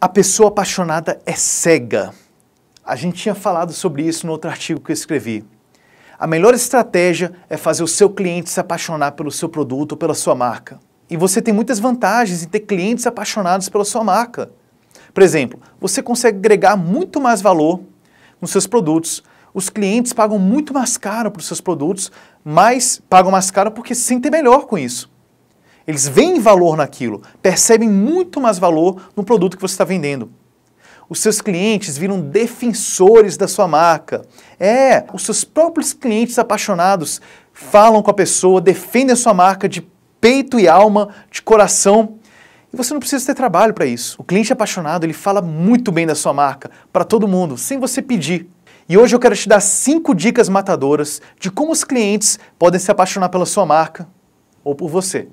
A pessoa apaixonada é cega. A gente tinha falado sobre isso no outro artigo que eu escrevi. A melhor estratégia é fazer o seu cliente se apaixonar pelo seu produto ou pela sua marca. E você tem muitas vantagens em ter clientes apaixonados pela sua marca. Por exemplo, você consegue agregar muito mais valor nos seus produtos. Os clientes pagam muito mais caro para os seus produtos, mas pagam mais caro porque se sentem melhor com isso. Eles veem valor naquilo, percebem muito mais valor no produto que você está vendendo. Os seus clientes viram defensores da sua marca. É, os seus próprios clientes apaixonados falam com a pessoa, defendem a sua marca de peito e alma, de coração. E você não precisa ter trabalho para isso. O cliente apaixonado, ele fala muito bem da sua marca para todo mundo, sem você pedir. E hoje eu quero te dar cinco dicas matadoras de como os clientes podem se apaixonar pela sua marca ou por você.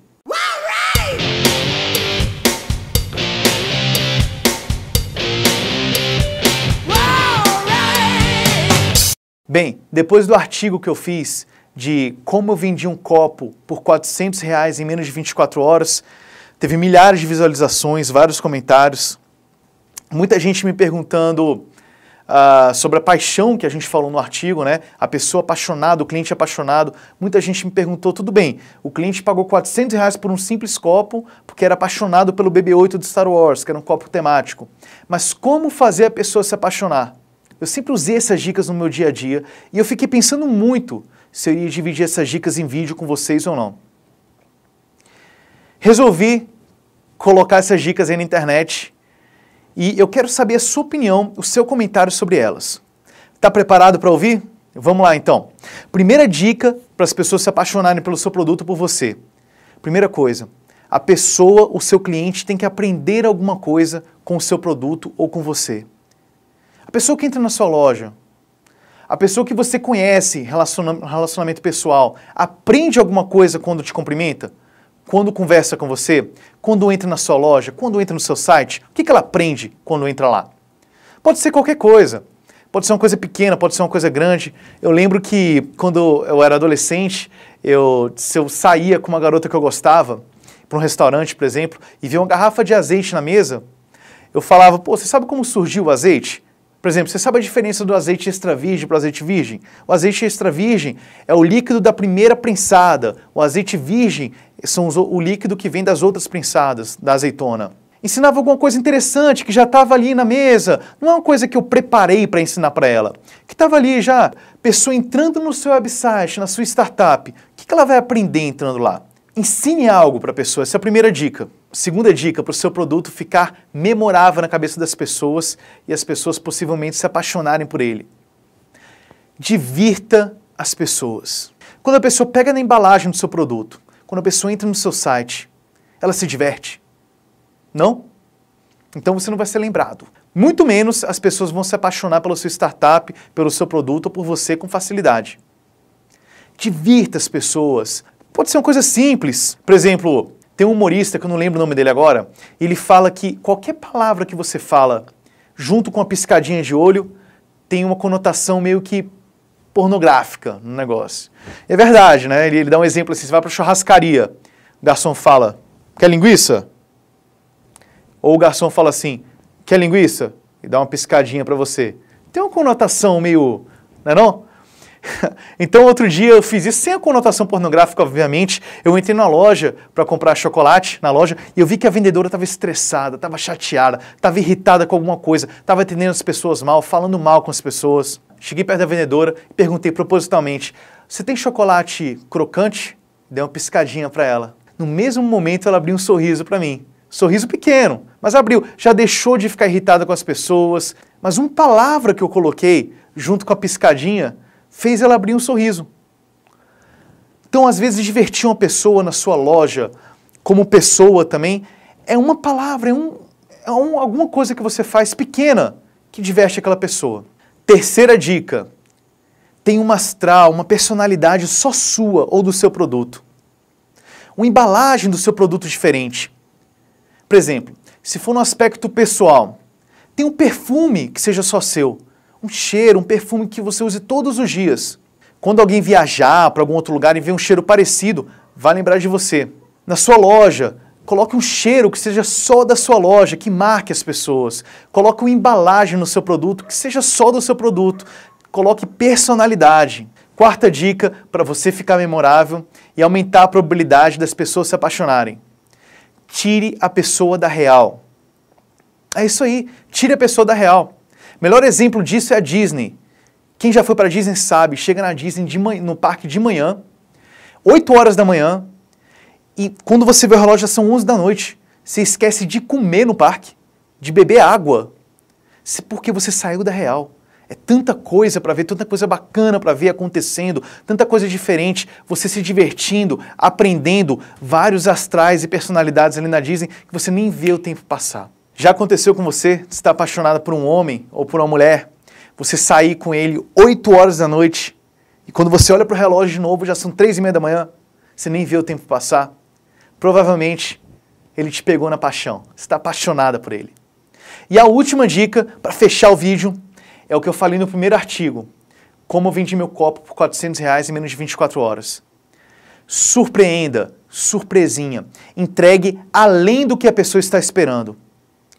Bem, depois do artigo que eu fiz de como eu vendi um copo por 400 reais em menos de 24 horas, teve milhares de visualizações, vários comentários, muita gente me perguntando uh, sobre a paixão que a gente falou no artigo, né? A pessoa apaixonada, o cliente apaixonado. Muita gente me perguntou, tudo bem, o cliente pagou 400 reais por um simples copo porque era apaixonado pelo BB-8 de Star Wars, que era um copo temático. Mas como fazer a pessoa se apaixonar? Eu sempre usei essas dicas no meu dia a dia e eu fiquei pensando muito se eu iria dividir essas dicas em vídeo com vocês ou não. Resolvi colocar essas dicas aí na internet e eu quero saber a sua opinião, o seu comentário sobre elas. Está preparado para ouvir? Vamos lá então. Primeira dica para as pessoas se apaixonarem pelo seu produto ou por você. Primeira coisa, a pessoa, o seu cliente tem que aprender alguma coisa com o seu produto ou com você. A pessoa que entra na sua loja, a pessoa que você conhece, relaciona relacionamento pessoal, aprende alguma coisa quando te cumprimenta? Quando conversa com você? Quando entra na sua loja? Quando entra no seu site? O que, que ela aprende quando entra lá? Pode ser qualquer coisa. Pode ser uma coisa pequena, pode ser uma coisa grande. Eu lembro que quando eu era adolescente, eu, se eu saía com uma garota que eu gostava, para um restaurante, por exemplo, e via uma garrafa de azeite na mesa, eu falava, pô, você sabe como surgiu o azeite? Por exemplo, você sabe a diferença do azeite extra virgem para o azeite virgem? O azeite extra virgem é o líquido da primeira prensada. O azeite virgem são os, o líquido que vem das outras prensadas da azeitona. Ensinava alguma coisa interessante que já estava ali na mesa. Não é uma coisa que eu preparei para ensinar para ela. Que estava ali já. Pessoa entrando no seu website, na sua startup. O que, que ela vai aprender entrando lá? Ensine algo para a pessoa, essa é a primeira dica. Segunda dica, para o seu produto ficar memorável na cabeça das pessoas e as pessoas possivelmente se apaixonarem por ele. Divirta as pessoas. Quando a pessoa pega na embalagem do seu produto, quando a pessoa entra no seu site, ela se diverte? Não? Então você não vai ser lembrado. Muito menos as pessoas vão se apaixonar pela sua startup, pelo seu produto ou por você com facilidade. Divirta as pessoas, Pode ser uma coisa simples. Por exemplo, tem um humorista que eu não lembro o nome dele agora. Ele fala que qualquer palavra que você fala junto com a piscadinha de olho tem uma conotação meio que pornográfica no negócio. É verdade, né? Ele, ele dá um exemplo assim: você vai para churrascaria, o garçom fala, quer linguiça? Ou o garçom fala assim, quer linguiça? E dá uma piscadinha para você. Tem uma conotação meio. Né não é não? então, outro dia eu fiz isso sem a conotação pornográfica, obviamente. Eu entrei na loja para comprar chocolate na loja e eu vi que a vendedora estava estressada, estava chateada, estava irritada com alguma coisa, estava atendendo as pessoas mal, falando mal com as pessoas. Cheguei perto da vendedora e perguntei propositalmente: Você tem chocolate crocante? Dei uma piscadinha para ela. No mesmo momento, ela abriu um sorriso para mim. Sorriso pequeno, mas abriu. Já deixou de ficar irritada com as pessoas. Mas uma palavra que eu coloquei junto com a piscadinha fez ela abrir um sorriso. Então, às vezes, divertir uma pessoa na sua loja, como pessoa também, é uma palavra, é, um, é um, alguma coisa que você faz pequena que diverte aquela pessoa. Terceira dica: tem um astral, uma personalidade só sua ou do seu produto. Uma embalagem do seu produto diferente. Por exemplo, se for no aspecto pessoal, tem um perfume que seja só seu um cheiro, um perfume que você use todos os dias. Quando alguém viajar para algum outro lugar e ver um cheiro parecido, vai lembrar de você. Na sua loja, coloque um cheiro que seja só da sua loja, que marque as pessoas. Coloque uma embalagem no seu produto que seja só do seu produto. Coloque personalidade. Quarta dica para você ficar memorável e aumentar a probabilidade das pessoas se apaixonarem. Tire a pessoa da real. É isso aí, tire a pessoa da real. Melhor exemplo disso é a Disney. Quem já foi para a Disney sabe, chega na Disney manhã, no parque de manhã, 8 horas da manhã, e quando você vê o relógio já são 11 da noite. Você esquece de comer no parque, de beber água, porque você saiu da real. É tanta coisa para ver, tanta coisa bacana para ver acontecendo, tanta coisa diferente, você se divertindo, aprendendo, vários astrais e personalidades ali na Disney que você nem vê o tempo passar. Já aconteceu com você estar apaixonada por um homem ou por uma mulher, você sair com ele 8 horas da noite e quando você olha para o relógio de novo já são 3 e meia da manhã, você nem vê o tempo passar? Provavelmente ele te pegou na paixão, você está apaixonada por ele. E a última dica para fechar o vídeo é o que eu falei no primeiro artigo: como eu vendi meu copo por 400 reais em menos de 24 horas. Surpreenda, surpresinha, entregue além do que a pessoa está esperando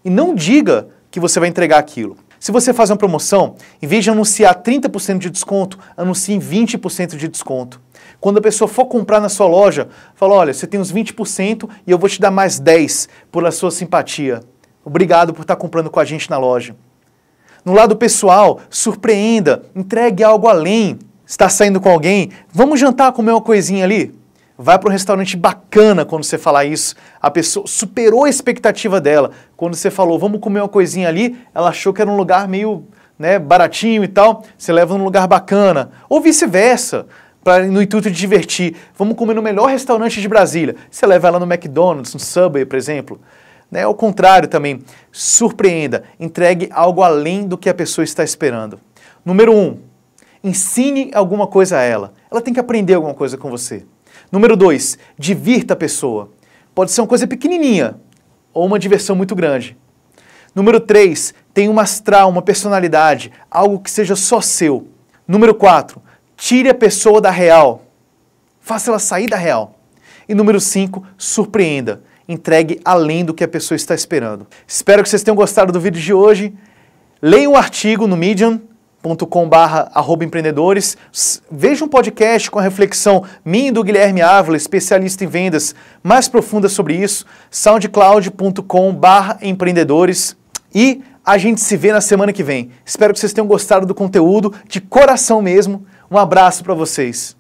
e não diga que você vai entregar aquilo. Se você faz uma promoção, em vez de anunciar 30% de desconto, anuncie 20% de desconto. Quando a pessoa for comprar na sua loja, fala: olha, você tem uns 20% e eu vou te dar mais 10% pela sua simpatia. Obrigado por estar comprando com a gente na loja. No lado pessoal, surpreenda, entregue algo além. Está saindo com alguém? Vamos jantar, comer uma coisinha ali? Vai para um restaurante bacana quando você falar isso. A pessoa superou a expectativa dela. Quando você falou, vamos comer uma coisinha ali, ela achou que era um lugar meio né, baratinho e tal. Você leva num lugar bacana. Ou vice-versa. no intuito de divertir. Vamos comer no melhor restaurante de Brasília. Você leva ela no McDonald's, no Subway, por exemplo. Né? Ao contrário também, surpreenda, entregue algo além do que a pessoa está esperando. Número um, ensine alguma coisa a ela. Ela tem que aprender alguma coisa com você. Número dois, divirta a pessoa. Pode ser uma coisa pequenininha ou uma diversão muito grande. Número três, tenha um astral, uma personalidade, algo que seja só seu. Número quatro, tire a pessoa da real. Faça ela sair da real. E número cinco, surpreenda. Entregue além do que a pessoa está esperando. Espero que vocês tenham gostado do vídeo de hoje. Leia o um artigo no Medium youtube.com.br empreendedores. Veja um podcast com a reflexão minha e do Guilherme Ávila, especialista em vendas, mais profunda sobre isso, soundcloud.com.br empreendedores. E a gente se vê na semana que vem. Espero que vocês tenham gostado do conteúdo, de coração mesmo. Um abraço para vocês.